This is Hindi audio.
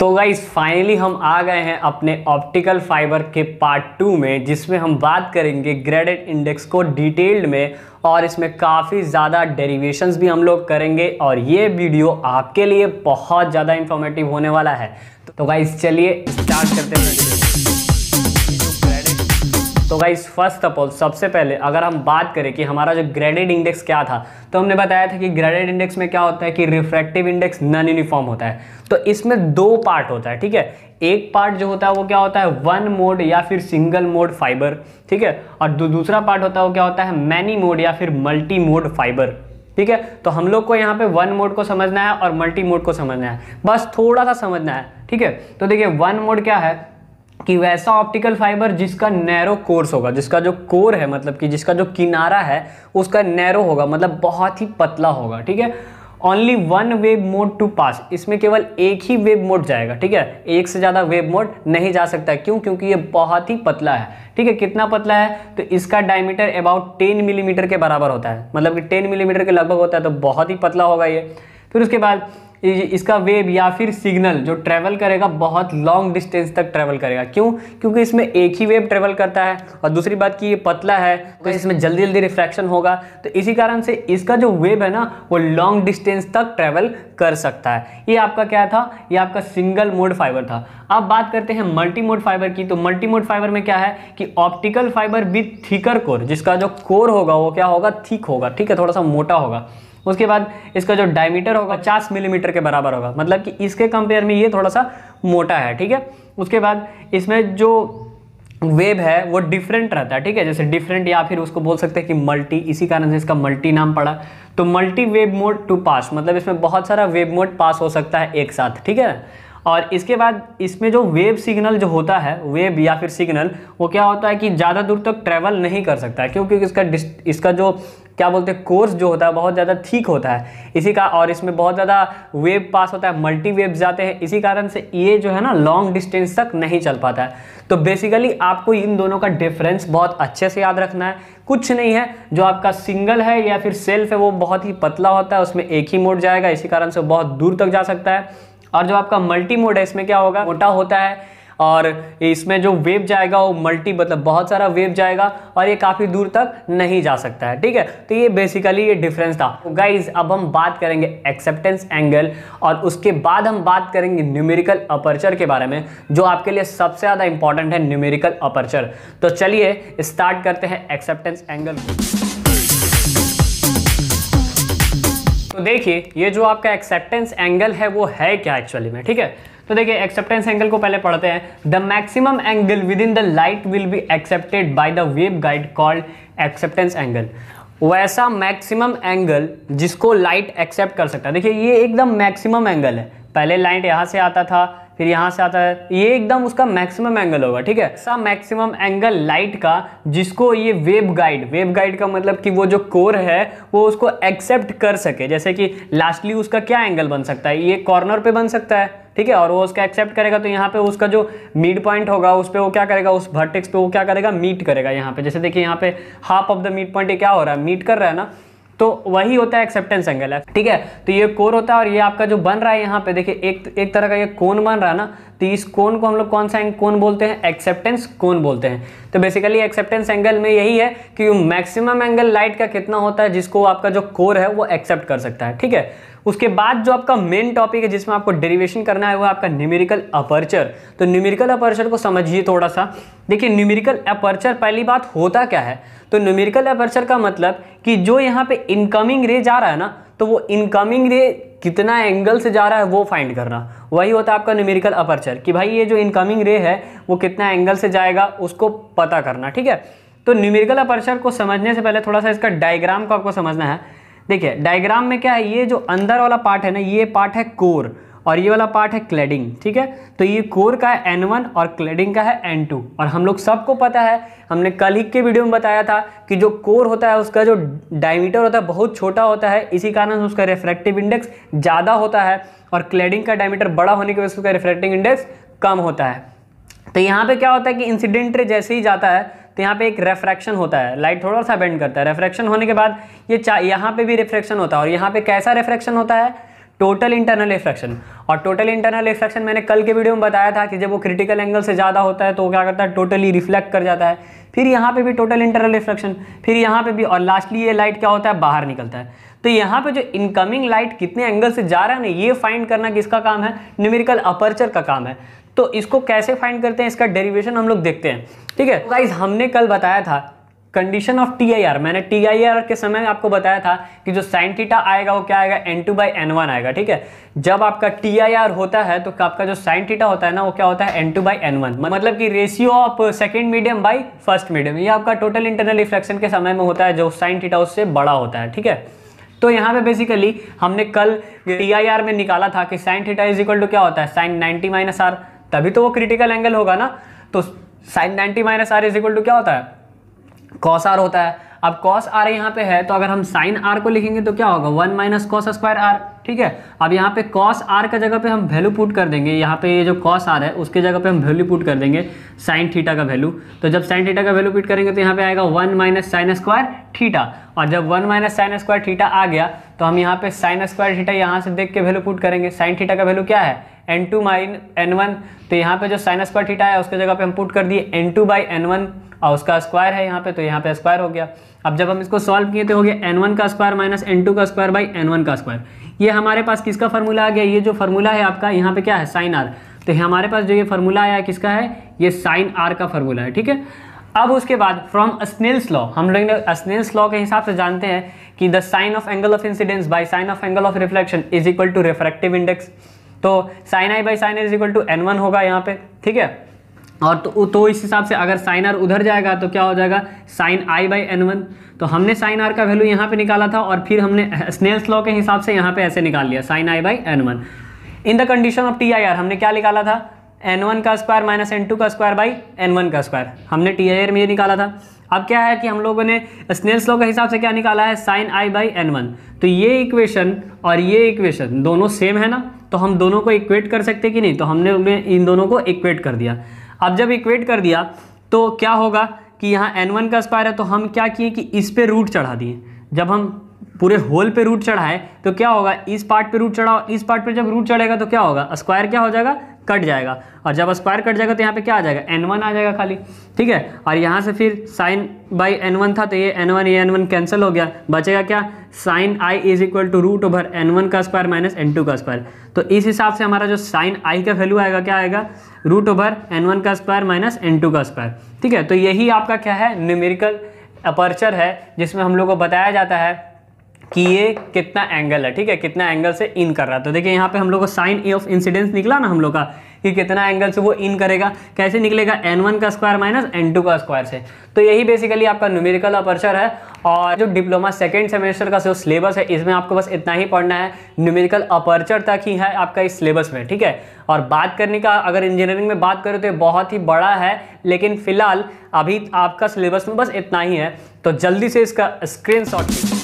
तो गाइज फाइनली हम आ गए हैं अपने ऑप्टिकल फाइबर के पार्ट टू में जिसमें हम बात करेंगे ग्रेडेड इंडेक्स को डिटेल्ड में और इसमें काफ़ी ज़्यादा डेरिवेशंस भी हम लोग करेंगे और ये वीडियो आपके लिए बहुत ज़्यादा इन्फॉर्मेटिव होने वाला है तो गाइज चलिए स्टार्ट करते हैं तो गाइज फर्स्ट ऑफ ऑल सबसे पहले अगर हम बात करें कि हमारा जो ग्रेडेड इंडेक्स क्या था तो हमने बताया था कि ग्रेडेड इंडेक्स में क्या होता है कि रिफ्रैक्टिव इंडेक्स नॉन यूनिफॉर्म होता है तो इसमें दो पार्ट होता है ठीक है एक पार्ट जो होता है वो क्या होता है वन मोड या फिर सिंगल मोड फाइबर ठीक है और दू दूसरा पार्ट होता है वो क्या होता है मैनी मोड या फिर मल्टी मोड फाइबर ठीक है तो हम लोग को यहाँ पे वन मोड को समझना है और मल्टी मोड को समझना है बस थोड़ा सा समझना है ठीक है तो देखिए वन मोड क्या है कि वैसा ऑप्टिकल फाइबर जिसका नैरो कोर्स होगा जिसका जो कोर है मतलब कि जिसका जो किनारा है उसका नैरो होगा मतलब बहुत ही पतला होगा ठीक है only one wave mode to pass इसमें केवल एक ही वेब मोड जाएगा ठीक है एक से ज़्यादा वेब मोड नहीं जा सकता है क्यों क्योंकि ये बहुत ही पतला है ठीक है कितना पतला है तो इसका डायमीटर अबाउट टेन मिलीमीटर के बराबर होता है मतलब कि टेन मिलीमीटर के लगभग होता है तो बहुत ही पतला होगा ये फिर उसके बाद इसका वेव या फिर सिग्नल जो ट्रैवल करेगा बहुत लॉन्ग डिस्टेंस तक ट्रैवल करेगा क्यों क्योंकि इसमें एक ही वेव ट्रैवल करता है और दूसरी बात कि ये पतला है तो इसमें जल्दी जल्दी रिफ्रैक्शन होगा तो इसी कारण से इसका जो वेव है ना वो लॉन्ग डिस्टेंस तक ट्रैवल कर सकता है ये आपका क्या था ये आपका सिंगल मोड फाइबर था अब बात करते हैं मल्टी मोड फाइबर की तो मल्टी मोड फाइबर में क्या है कि optical fibre with thicker core जिसका जो कोर होगा वो क्या होगा थिक होगा ठीक है थोड़ा सा मोटा होगा उसके बाद इसका जो डायमीटर होगा पचास मिलीमीटर के बराबर होगा मतलब कि इसके कंपेयर में ये थोड़ा सा मोटा है ठीक है उसके बाद इसमें जो वेब है वो डिफरेंट रहता है ठीक है जैसे डिफरेंट या फिर उसको बोल सकते हैं कि मल्टी इसी कारण से इसका मल्टी नाम पड़ा तो multi wave mode to pass मतलब इसमें बहुत सारा वेब मोड पास हो सकता है एक साथ ठीक है और इसके बाद इसमें जो वेव सिग्नल जो होता है वेव या फिर सिग्नल वो क्या होता है कि ज़्यादा दूर तक ट्रैवल नहीं कर सकता है क्योंकि इसका इसका जो क्या बोलते हैं कोर्स जो होता है बहुत ज़्यादा ठीक होता है इसी का और इसमें बहुत ज़्यादा वेव पास होता है मल्टी वेव जाते हैं इसी कारण से ये जो है ना लॉन्ग डिस्टेंस तक नहीं चल पाता है तो बेसिकली आपको इन दोनों का डिफरेंस बहुत अच्छे से याद रखना है कुछ नहीं है जो आपका सिंगल है या फिर सेल्फ है वो बहुत ही पतला होता है उसमें एक ही मोड जाएगा इसी कारण से बहुत दूर तक जा सकता है और जो आपका मल्टी मोड है इसमें क्या होगा मोटा होता है और इसमें जो वेव जाएगा वो मल्टी मतलब बहुत सारा वेव जाएगा और ये काफ़ी दूर तक नहीं जा सकता है ठीक है तो ये बेसिकली ये डिफरेंस था तो गाइज अब हम बात करेंगे एक्सेप्टेंस एंगल और उसके बाद हम बात करेंगे न्यूमेरिकल अपर्चर के बारे में जो आपके लिए सबसे ज़्यादा इंपॉर्टेंट है न्यूमेरिकल अपर्चर तो चलिए स्टार्ट करते हैं एक्सेप्टेंस एंगल तो देखिए ये जो आपका एक्सेप्टेंस एंगल है वो है क्या एक्चुअली में ठीक है तो देखिए एक्सेप्टेंस एंगल को पहले पढ़ते हैं the maximum angle within the light will be accepted by the waveguide called acceptance angle वैसा मैक्सिमम एंगल जिसको लाइट एक्सेप्ट कर सकता है देखिए ये एकदम मैक्सिमम एंगल है पहले लाइट यहाँ से आता था फिर यहाँ से आता है ये एकदम उसका मैक्सिमम एंगल होगा ठीक है ऐसा मैक्सिमम एंगल लाइट का जिसको ये वेब गाइड वेब गाइड का मतलब कि वो जो कोर है वो उसको एक्सेप्ट कर सके जैसे कि लास्टली उसका क्या एंगल बन सकता है ये कॉर्नर पे बन सकता है ठीक है और वो उसका एक्सेप्ट करेगा तो यहाँ पे उसका जो मिड पॉइंट होगा उस पर वो क्या करेगा उस भर्टेक्स पे वो क्या करेगा मीट करेगा यहाँ पे जैसे देखिए यहाँ पे half of the midpoint क्या हो रहा है मीट कर रहा है ना तो वही होता है एक्सेप्टेंस एंगल है ठीक है तो ये कोर होता है और ये आपका जो बन रहा है यहाँ पे देखिए एक एक तरह का ये कोन बन रहा है ना तो इस कोन को हम लोग कौन सा कोन बोलते हैं एक्सेप्टेंस कोन बोलते हैं तो बेसिकली एक्सेप्टेंस एंगल में यही है कि मैक्सिमम एंगल लाइट का कितना होता है जिसको आपका जो कोर है वो एक्सेप्ट कर सकता है ठीक है उसके बाद जो आपका मेन टॉपिक है जिसमें आपको डेरिवेशन करना है वो आपका न्यूमेरिकल अपर्चर तो न्यूमेरिकल अपर्चर को समझिए थोड़ा सा देखिए न्यूमेरिकल अपर्चर पहली बात होता क्या है तो न्यूमेरिकल अपर्चर का मतलब कि जो यहाँ पे इनकमिंग रे जा रहा है ना तो वो इनकमिंग रे कितना एंगल से जा रहा है वो फाइंड करना वही होता है आपका न्यूमेरिकल अपर्चर कि भाई ये जो इनकमिंग रे है वो कितना एंगल से जाएगा उसको पता करना ठीक है तो न्यूमेरिकल अपर्चर को समझने से पहले थोड़ा सा इसका डायग्राम को आपको समझना है देखिए डायग्राम में क्या है ये जो अंदर वाला पार्ट है ना ये पार्ट है कोर और ये वाला पार्ट है क्लेडिंग ठीक है तो ये कोर का है N1 और क्लेडिंग का है N2 और हम लोग सबको पता है हमने कल ही के वीडियो में बताया था कि जो कोर होता है उसका जो डायमीटर होता है बहुत छोटा होता है इसी कारण उसका रिफ्रैक्टिव इंडेक्स ज़्यादा होता है और क्लेडिंग का डायमीटर बड़ा होने की वजह से उसका रिफ्रैक्टिव इंडेक्स कम होता है तो यहाँ पर क्या होता है कि इंसिडेंट जैसे ही जाता है तो यहाँ पे एक रेफ्रैक्शन होता है लाइट थोड़ा सा बेंड करता है रेफ्रैक्शन होने के बाद ये यहाँ पे भी रिफ्रैक्शन होता है और यहाँ पे कैसा रिफ्रैक्शन होता है टोटल इंटरनल रिफ्रैक्शन और टोटल इंटरनल रिफ्रैक्शन मैंने कल के वीडियो में बताया था कि जब वो क्रिटिकल एंगल से ज़्यादा होता है तो क्या करता है टोटली रिफ्लेक्ट कर जाता है फिर यहाँ पर भी टोटल इंटरनल रिफ्रैक्शन फिर यहाँ पर भी और लास्टली ये लाइट क्या होता है बाहर निकलता है तो यहाँ पे जो इनकमिंग लाइट कितने एंगल से जा रहा है ना ये फाइंड करना किसका काम है न्यूमेरिकल अपर्चर का काम है तो इसको कैसे फाइंड करते हैं इसका डेरिवेशन हम लोग देखते हैं ठीक है तो गाइज हमने कल बताया था condition of T I R मैंने टी आई आर के समय आपको बताया था कि जो साइन थीटा आएगा वो क्या आएगा n two by n one आएगा ठीक है जब आपका टी आई आर होता है तो आपका जो साइन थीटा होता है ना वो क्या होता है n two by n one मतलब कि ratio of second medium by first medium ये आपका टोटल इंटरनल रिफ्लेक्शन के समय में होता है जो साइन थीटा उससे बड़ा होता है ठीक है तो यहाँ पे बेसिकली हमने कल टी आई आर में निकाला था कि sine theta is equal to क्या होता है साइन नाइनटी माइनस आर तभी तो वो क्रिटिकल एंगल होगा ना तो sine ninety minus r is equal to क्या होता है कॉस आर होता है अब कॉस आर यहाँ पे है तो अगर हम साइन आर को लिखेंगे तो क्या होगा one minus cos square r ठीक है अब यहाँ पे कॉस आर का जगह पे हम वैल्यू पुट कर देंगे यहाँ पे ये जो कॉस आर है उसके जगह पे हम वैल्यू पुट कर देंगे साइन थीटा का वैल्यू तो जब साइन थीटा का वैल्यू पुट करेंगे तो यहाँ पे आएगा one minus sine square theta और जब one minus sine square theta आ गया तो हम यहाँ पे साइन स्क्वायर थीटा यहाँ से देख के वैल्यू पुट करेंगे साइन थीटा का वैल्यू क्या है n two minus n one तो यहाँ पे जो साइन स्क्वायर थीटा है उसके जगह पे हम पुट कर दिए n two by n one और उसका स्क्वायर है यहाँ पे तो यहाँ पे स्क्वायर हो गया अब जब हम इसको सॉल्व किए तो हो गया एन वन का स्क्वायर माइनस एन टू का स्क्वायर बाई एन वन का स्क्वायर ये हमारे पास किसका फॉर्मूला आ गया ये जो फॉर्मूला है आपका यहाँ पे क्या है साइन आर तो हमारे पास जो ये फॉर्मूला आया किसका है ये साइन आर का फॉर्मूला है ठीक है अब उसके बाद फ्रॉम स्नेल्स लॉ हम लोग स्नेल्स लॉ के हिसाब से जानते हैं कि the sine of angle of incidence by sine of angle of reflection is equal to refractive index तो sine i by sine is equal to n one होगा यहाँ पे ठीक है और तो, तो इस हिसाब से अगर साइन आर उधर जाएगा तो क्या हो जाएगा sine i by n one तो हमने साइन आर का वैल्यू यहाँ पे निकाला था और फिर हमने स्नेल्स लॉ के हिसाब से यहाँ पे ऐसे निकाल लिया sine i by n one in the condition of T I R हमने क्या निकाला था एन वन का स्क्वायर माइनस एन टू का स्क्वायर बाई एन वन का स्क्वायर हमने टी आई आर में ये निकाला था अब क्या है कि हम लोगों ने स्नेल्स लॉ के हिसाब से क्या निकाला है sine i by n one तो ये इक्वेशन और ये इक्वेशन दोनों सेम है ना तो हम दोनों को इक्वेट कर सकते कि नहीं तो हमने इन दोनों को इक्वेट कर दिया अब जब इक्वेट कर दिया तो क्या होगा कि यहाँ एन वन का स्क्वायर है तो हम क्या किए कि इस पर रूट चढ़ा दिए जब हम पूरे होल पे रूट चढ़ाए तो क्या होगा इस पार्ट पे रूट चढ़ाओ इस पार्ट पे जब रूट चढ़ेगा तो क्या होगा स्क्वायर क्या हो जाएगा कट जाएगा और जब स्क्वायर कट जाएगा तो यहाँ पे क्या आ जाएगा एन वन आ जाएगा खाली ठीक है और यहाँ से फिर साइन बाई एन वन था तो ये एन वन ये एन वन कैंसिल हो गया बचेगा क्या sine i is equal to root over n one का स्क्वायर माइनस एन टू का स्क्वायर तो इस हिसाब से हमारा जो साइन आई का वैल्यू आएगा क्या आएगा रूट ओवर एन वन का स्क्वायर माइनस एन टू का स्क्वायर ठीक है तो यही आपका क्या है न्यूमेरिकल अपर्चर है जिसमें हम लोग को बताया जाता है कि ये कितना एंगल है ठीक है कितना एंगल से इन कर रहा है तो देखिए यहाँ पे हम लोग को साइन ए ऑफ इंसिडेंस निकला ना हम लोग का कि कितना एंगल से वो इन करेगा कैसे निकलेगा एन वन का स्क्वायर माइनस एन टू का स्क्वायर से तो यही बेसिकली आपका न्यूमेरिकल अपर्चर है और जो डिप्लोमा सेकेंड सेमेस्टर का जो सिलेबस है इसमें आपको बस इतना ही पढ़ना है न्यूमेरिकल अपर्चर तक ही है आपका इस सिलेबस में ठीक है और बात करने का अगर इंजीनियरिंग में बात करें तो ये बहुत ही बड़ा है लेकिन फिलहाल अभी आपका सिलेबस में बस इतना ही है तो जल्दी से इसका स्क्रीन शॉट